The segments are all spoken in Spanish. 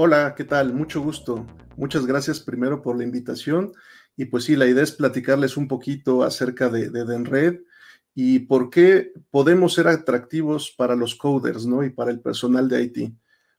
Hola, ¿qué tal? Mucho gusto. Muchas gracias primero por la invitación. Y pues sí, la idea es platicarles un poquito acerca de, de DenRed y por qué podemos ser atractivos para los coders, ¿no? Y para el personal de IT.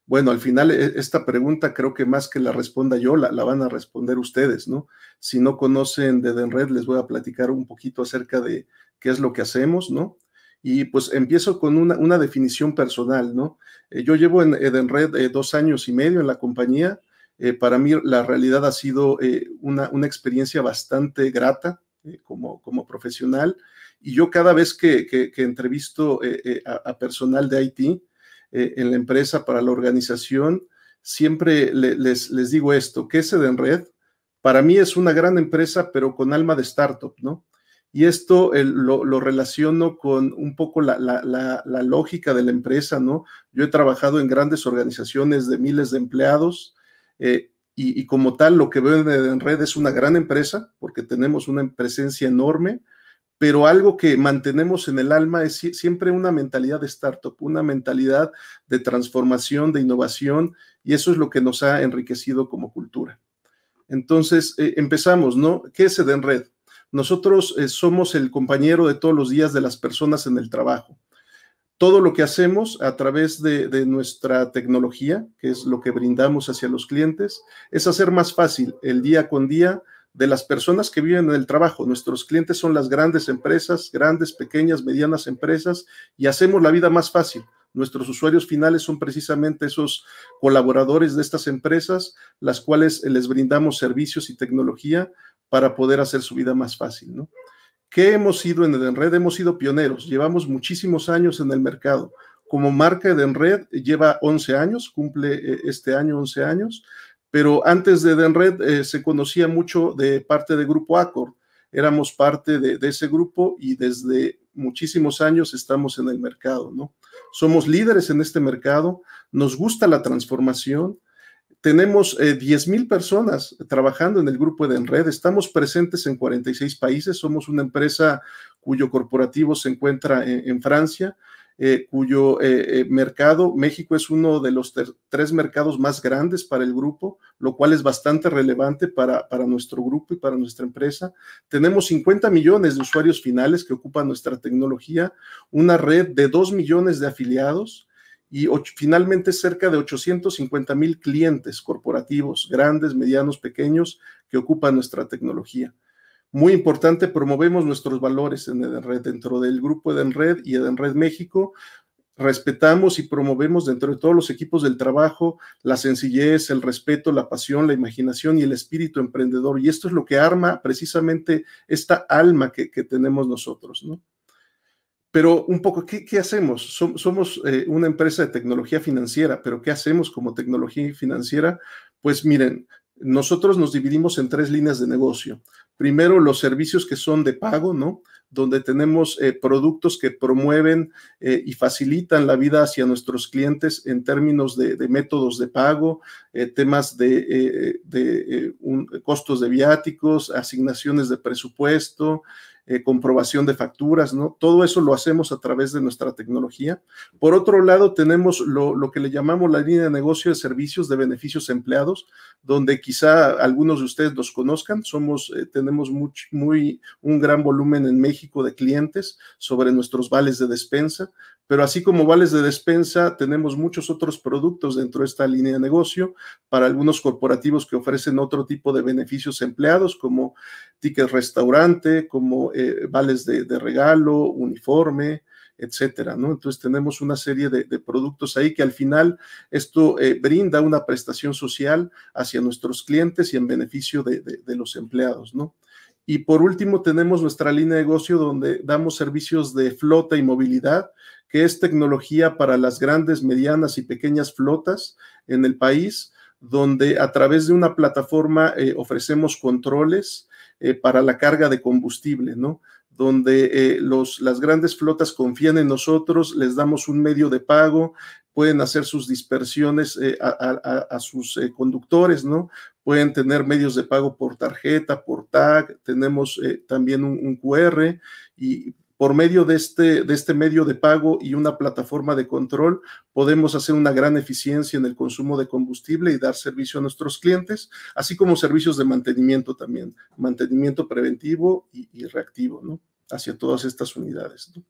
Bueno, al final e, esta pregunta creo que más que la responda yo, la, la van a responder ustedes, ¿no? Si no conocen de DenRed, les voy a platicar un poquito acerca de qué es lo que hacemos, ¿no? Y pues empiezo con una, definición personal, ¿no? Eh, yo llevo en Edenred eh, dos años y medio en la compañía. Eh, para mí la realidad ha sido una, una, experiencia bastante grata como, como profesional. Y yo cada vez que, entrevisto a, personal de IT en la empresa para la organización, siempre les, les digo esto, que es Edenred para mí es una gran empresa, pero con alma de startup, ¿no? Y esto lo, relaciono con un poco la, lógica de la empresa, ¿no? Yo he trabajado en grandes organizaciones de miles de empleados eh, y, como tal lo que veo en, red es una gran empresa porque tenemos una presencia enorme, pero algo que mantenemos en el alma es siempre una mentalidad de startup, una mentalidad de transformación, de innovación y eso es lo que nos ha enriquecido como cultura. Entonces, eh, empezamos, ¿no? ¿Qué es Edenred? Nosotros eh, somos el compañero de todos los días de las personas en el trabajo. Todo lo que hacemos a través de nuestra tecnología, que es lo que brindamos hacia los clientes, es hacer más fácil el día con día de las personas que viven en el trabajo. Nuestros clientes son las grandes empresas, grandes, pequeñas, medianas empresas, y hacemos la vida más fácil. Nuestros usuarios finales son precisamente esos colaboradores de estas empresas, las cuales les brindamos servicios y tecnología para poder hacer su vida más fácil, ¿no? ¿Qué hemos sido en Edenred? Hemos sido pioneros, llevamos muchísimos años en el mercado. Como marca Edenred eh, lleva 11 años, cumple eh, este año 11 años, pero antes de Edenred eh, se conocía mucho de parte de Grupo Acor. Éramos parte de, de, ese grupo y desde muchísimos años estamos en el mercado, ¿no? Somos líderes en este mercado, nos gusta la transformación, tenemos 10.000 eh, personas trabajando en el grupo de Enred. Estamos presentes en 46 países. Somos una empresa cuyo corporativo se encuentra en, Francia, eh, cuyo eh, mercado, México es uno de los tres mercados más grandes para el grupo, lo cual es bastante relevante para, para nuestro grupo y para nuestra empresa. Tenemos 50 millones de usuarios finales que ocupan nuestra tecnología, una red de 2 millones de afiliados y finalmente cerca de 850 mil clientes corporativos, grandes, medianos, pequeños, que ocupan nuestra tecnología. Muy importante, promovemos nuestros valores en Red, dentro del grupo Edenred y Edenred México. Respetamos y promovemos dentro de todos los equipos del trabajo la sencillez, el respeto, la pasión, la imaginación y el espíritu emprendedor. Y esto es lo que arma precisamente esta alma que, que tenemos nosotros, ¿no? Pero un poco, ¿qué, hacemos? somos eh, una empresa de tecnología financiera, pero ¿qué hacemos como tecnología financiera? Pues miren, nosotros nos dividimos en tres líneas de negocio. Primero, los servicios que son de pago, ¿no? Donde tenemos eh, productos que promueven eh, y facilitan la vida hacia nuestros clientes en términos de, métodos de pago, temas de, costos de viáticos, asignaciones de presupuesto, eh, comprobación de facturas, ¿no? Todo eso lo hacemos a través de nuestra tecnología. Por otro lado, tenemos lo, que le llamamos la línea de negocio de servicios de beneficios empleados, donde quizá algunos de ustedes los conozcan. Somos, eh, tenemos muy, un gran volumen en México de clientes sobre nuestros vales de despensa pero así como vales de despensa, tenemos muchos otros productos dentro de esta línea de negocio para algunos corporativos que ofrecen otro tipo de beneficios empleados, como ticket restaurante, como eh, vales de, regalo, uniforme, etcétera, ¿no? Entonces tenemos una serie de, productos ahí que al final esto eh, brinda una prestación social hacia nuestros clientes y en beneficio de, de los empleados, ¿no? Y por último, tenemos nuestra línea de negocio donde damos servicios de flota y movilidad, que es tecnología para las grandes, medianas y pequeñas flotas en el país, donde a través de una plataforma eh, ofrecemos controles eh, para la carga de combustible, ¿no? donde eh, los, las grandes flotas confían en nosotros, les damos un medio de pago, pueden hacer sus dispersiones a, sus conductores, ¿no? pueden tener medios de pago por tarjeta, por tag, tenemos eh, también un, QR y por medio de este, de este medio de pago y una plataforma de control podemos hacer una gran eficiencia en el consumo de combustible y dar servicio a nuestros clientes, así como servicios de mantenimiento también, mantenimiento preventivo y, y reactivo, ¿no? Hacia todas estas unidades. ¿no?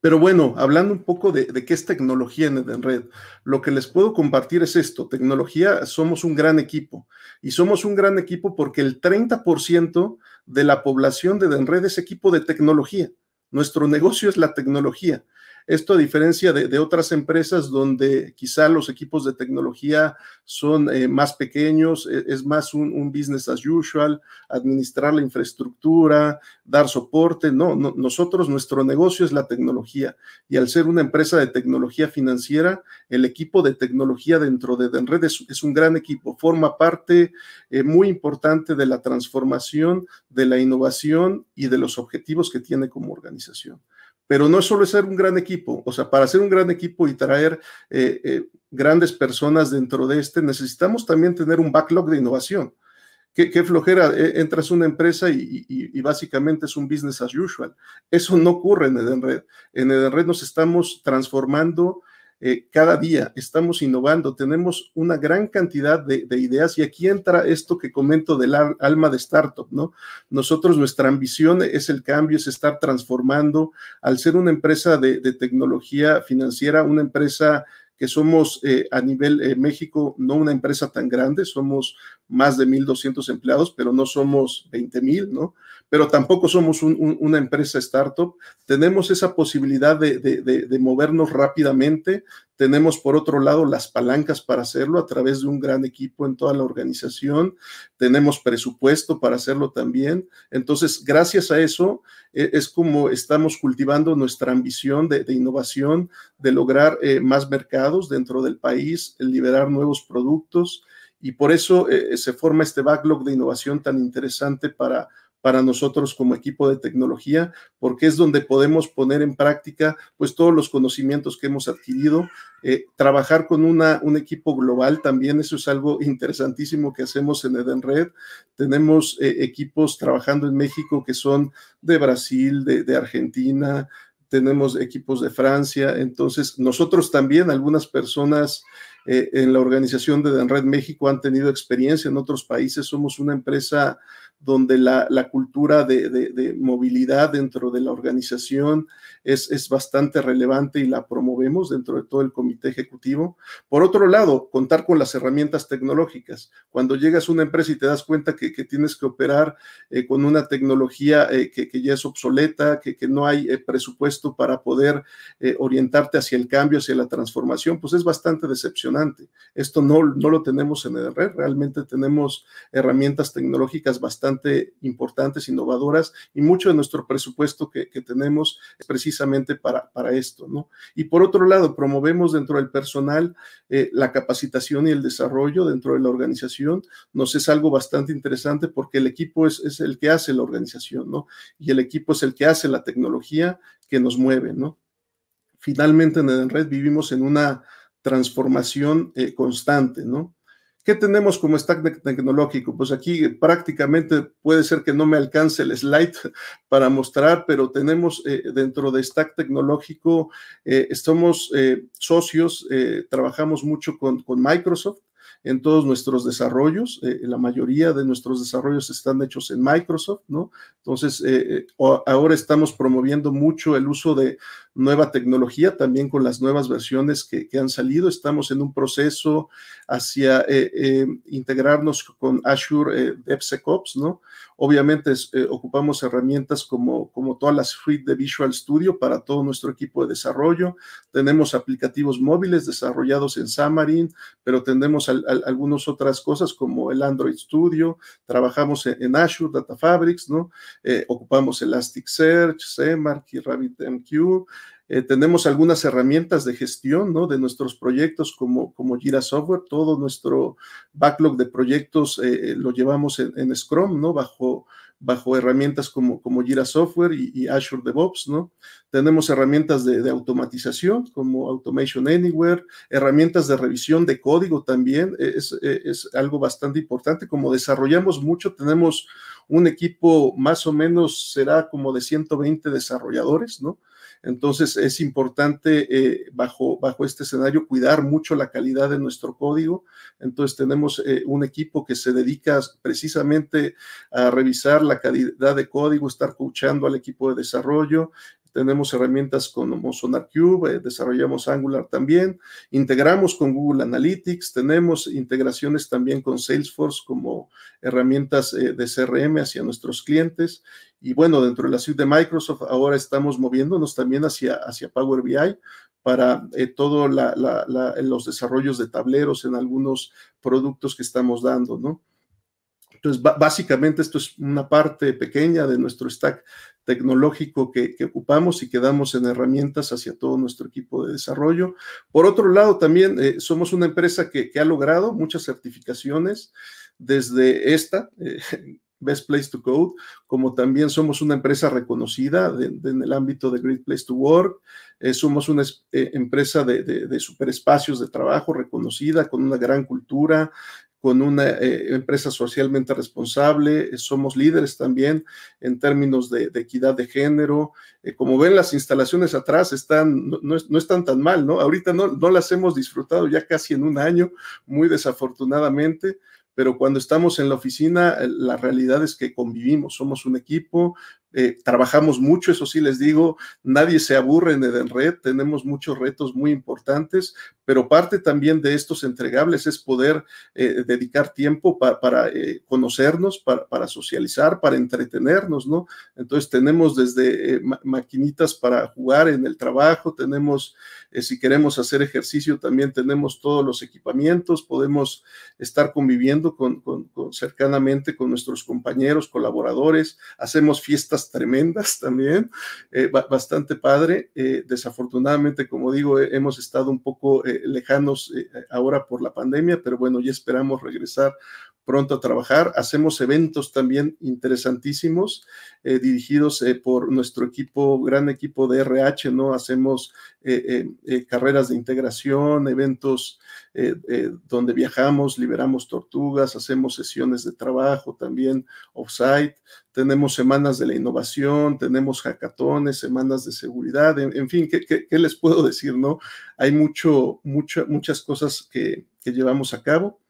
Pero bueno, hablando un poco de, qué es tecnología en Edenred, lo que les puedo compartir es esto. Tecnología, somos un gran equipo. Y somos un gran equipo porque el 30% de la población de Edenred es equipo de tecnología. Nuestro negocio es la tecnología. Esto a diferencia de, otras empresas donde quizá los equipos de tecnología son eh, más pequeños, e, es, más un, business as usual, administrar la infraestructura, dar soporte. No, nosotros, nuestro negocio es la tecnología y al ser una empresa de tecnología financiera, el equipo de tecnología dentro de Denred es, un gran equipo, forma parte eh, muy importante de la transformación, de la innovación y de los objetivos que tiene como organización. Pero no es solo ser un gran equipo, o sea, para ser un gran equipo y traer eh, eh, grandes personas dentro de este, necesitamos también tener un backlog de innovación. Qué, flojera, eh, entras a una empresa y, y, básicamente es un business as usual. Eso no ocurre en Edenred. En Edenred nos estamos transformando eh, cada día, estamos innovando, tenemos una gran cantidad de, ideas y aquí entra esto que comento del alma de startup, ¿no? Nosotros, nuestra ambición es el cambio, es estar transformando al ser una empresa de, tecnología financiera, una empresa que somos eh, a nivel eh, México no una empresa tan grande, somos más de 1.200 empleados, pero no somos 20.000, ¿no? pero tampoco somos una empresa startup. Tenemos esa posibilidad de, movernos rápidamente. Tenemos, por otro lado, las palancas para hacerlo a través de un gran equipo en toda la organización. Tenemos presupuesto para hacerlo también. Entonces, gracias a eso, e, es como estamos cultivando nuestra ambición de, innovación, de lograr eh, más mercados dentro del país, liberar nuevos productos. Y por eso eh, se forma este backlog de innovación tan interesante para, para nosotros como equipo de tecnología, porque es donde podemos poner en práctica pues todos los conocimientos que hemos adquirido. Eh, trabajar con una, un equipo global también, eso es algo interesantísimo que hacemos en EdenRed. Tenemos eh, equipos trabajando en México que son de Brasil, de, Argentina, tenemos equipos de Francia, entonces nosotros también, algunas personas eh, en la organización de Red México han tenido experiencia en otros países, somos una empresa donde la, cultura de, movilidad dentro de la organización es, es, bastante relevante y la promovemos dentro de todo el comité ejecutivo. Por otro lado, contar con las herramientas tecnológicas. Cuando llegas a una empresa y te das cuenta que, que tienes que operar eh, con una tecnología eh, que, ya es obsoleta, que, que no hay eh, presupuesto para poder orientarte hacia el cambio, hacia la transformación, pues es bastante decepcionante. Esto no, no lo tenemos en el red, realmente tenemos herramientas tecnológicas bastante importantes, innovadoras, y mucho de nuestro presupuesto que, tenemos es precisamente para, para esto, ¿no? Y por otro lado, promovemos dentro del personal eh, la capacitación y el desarrollo dentro de la organización. Nos es algo bastante interesante porque el equipo es, el que hace la organización, ¿no? Y el equipo es el que hace la tecnología que nos mueve, ¿no? Finalmente, en red vivimos en una transformación eh, constante, ¿no? ¿Qué tenemos como stack tecnológico? Pues aquí prácticamente puede ser que no me alcance el slide para mostrar, pero tenemos eh, dentro de stack tecnológico, eh, somos eh, socios, trabajamos mucho con, con, Microsoft en todos nuestros desarrollos, la mayoría de nuestros desarrollos están hechos en Microsoft, ¿no? Entonces, eh, eh, ahora estamos promoviendo mucho el uso de nueva tecnología, también con las nuevas versiones que, han salido. Estamos en un proceso hacia eh, integrarnos con Azure DevSecOps, ¿no? Obviamente ocupamos herramientas como, como toda la suite de Visual Studio para todo nuestro equipo de desarrollo. Tenemos aplicativos móviles desarrollados en Xamarin, pero tenemos algunas otras cosas como el Android Studio. Trabajamos en Azure Data Fabrics, ¿no? Eh, ocupamos Elasticsearch, mark y RabbitMQ. Eh, tenemos algunas herramientas de gestión de nuestros proyectos como, como Jira Software. Todo nuestro backlog de proyectos eh, lo llevamos en, Scrum, ¿no? bajo, herramientas como, como Jira Software y, Azure DevOps. ¿no? Tenemos herramientas de, automatización como Automation Anywhere, herramientas de revisión de código también. es algo bastante importante. Como desarrollamos mucho, tenemos un equipo más o menos será como de 120 desarrolladores, ¿no? Entonces es importante eh, bajo, bajo este escenario cuidar mucho la calidad de nuestro código. Entonces tenemos eh, un equipo que se dedica precisamente a revisar la calidad de código, estar coachando al equipo de desarrollo, tenemos herramientas como Sonar Cube, eh, desarrollamos Angular también, integramos con Google Analytics, tenemos integraciones también con Salesforce como herramientas eh, de CRM hacia nuestros clientes. Y bueno, dentro de la suite de Microsoft ahora estamos moviéndonos también hacia, hacia Power BI para eh, todos los desarrollos de tableros en algunos productos que estamos dando, ¿no? Entonces, básicamente esto es una parte pequeña de nuestro stack tecnológico que, ocupamos y que damos en herramientas hacia todo nuestro equipo de desarrollo. Por otro lado, también eh, somos una empresa que, ha logrado muchas certificaciones desde esta. Eh, Best Place to Code, como también somos una empresa reconocida en el ámbito de Great Place to Work, eh, somos una empresa de, de, superespacios de trabajo reconocida, con una gran cultura, con una eh, empresa socialmente responsable, eh, somos líderes también en términos de, equidad de género. Eh, como ven, las instalaciones atrás están, no, no están tan mal, ¿no? Ahorita no, no las hemos disfrutado ya casi en un año, muy desafortunadamente, pero cuando estamos en la oficina, la realidad es que convivimos, somos un equipo, trabajamos mucho, eso sí les digo, nadie se aburre en Edenred, tenemos muchos retos muy importantes, pero parte también de estos entregables es poder eh, dedicar tiempo para eh, conocernos, para, para, socializar, para entretenernos, ¿no? Entonces tenemos desde eh, maquinitas para jugar en el trabajo, tenemos, si queremos hacer ejercicio, también tenemos todos los equipamientos, podemos estar conviviendo con, con cercanamente con nuestros compañeros, colaboradores, hacemos fiestas tremendas también, bastante padre. desafortunadamente, como digo, hemos estado un poco lejanos eh, ahora por la pandemia, pero bueno, ya esperamos regresar pronto a trabajar. Hacemos eventos también interesantísimos eh, dirigidos eh, por nuestro equipo, gran equipo de RH, ¿no? Hacemos eh, carreras de integración, eventos donde viajamos, liberamos tortugas, hacemos sesiones de trabajo también offsite, tenemos semanas de la innovación, tenemos hackatones, semanas de seguridad, en, fin, ¿qué, les puedo decir, no? Hay mucho, muchas cosas que, que llevamos a cabo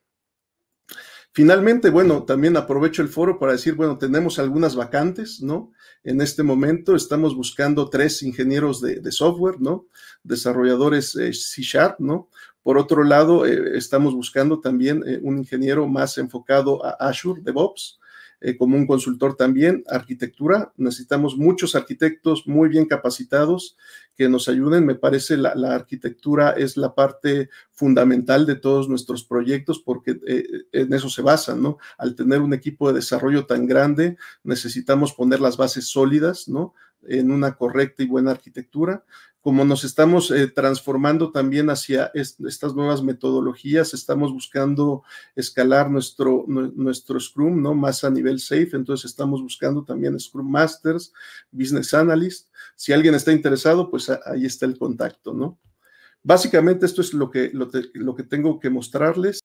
Finalmente, bueno, también aprovecho el foro para decir, bueno, tenemos algunas vacantes, ¿no? En este momento estamos buscando tres ingenieros de, software, ¿no? Desarrolladores eh, C Sharp, ¿no? Por otro lado, eh, estamos buscando también eh, un ingeniero más enfocado a Azure DevOps, eh, como un consultor también, arquitectura. Necesitamos muchos arquitectos muy bien capacitados que nos ayuden. Me parece la, la arquitectura es la parte fundamental de todos nuestros proyectos porque eh, en eso se basan, ¿no? Al tener un equipo de desarrollo tan grande, necesitamos poner las bases sólidas, ¿no? en una correcta y buena arquitectura, como nos estamos eh, transformando también hacia estas nuevas metodologías, estamos buscando escalar nuestro, nuestro Scrum, ¿no? Más a nivel safe, entonces estamos buscando también Scrum Masters, Business Analyst. Si alguien está interesado, pues ahí está el contacto, ¿no? Básicamente esto es lo que, lo que tengo que mostrarles.